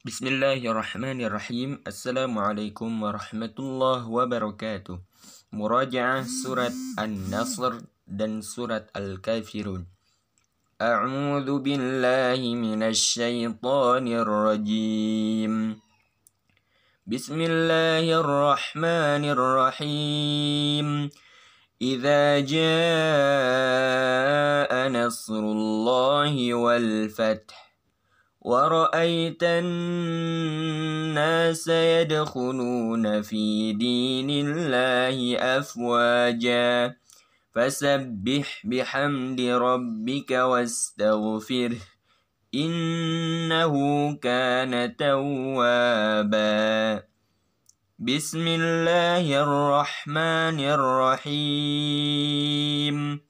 بسم الله الرحمن الرحيم السلام عليكم ورحمة الله وبركاته مراجعة سورة النصر دن سورة الكافرون أعوذ بالله من الشيطان الرجيم بسم الله الرحمن الرحيم إذا جاء نصر الله والفتح ورأيت الناس يدخلون في دين الله أفواجا فسبح بحمد ربك واستغفره إنه كان توابا بسم الله الرحمن الرحيم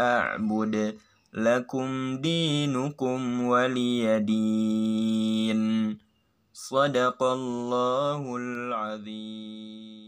أعبد لكم دينكم ولي دين صدق الله العظيم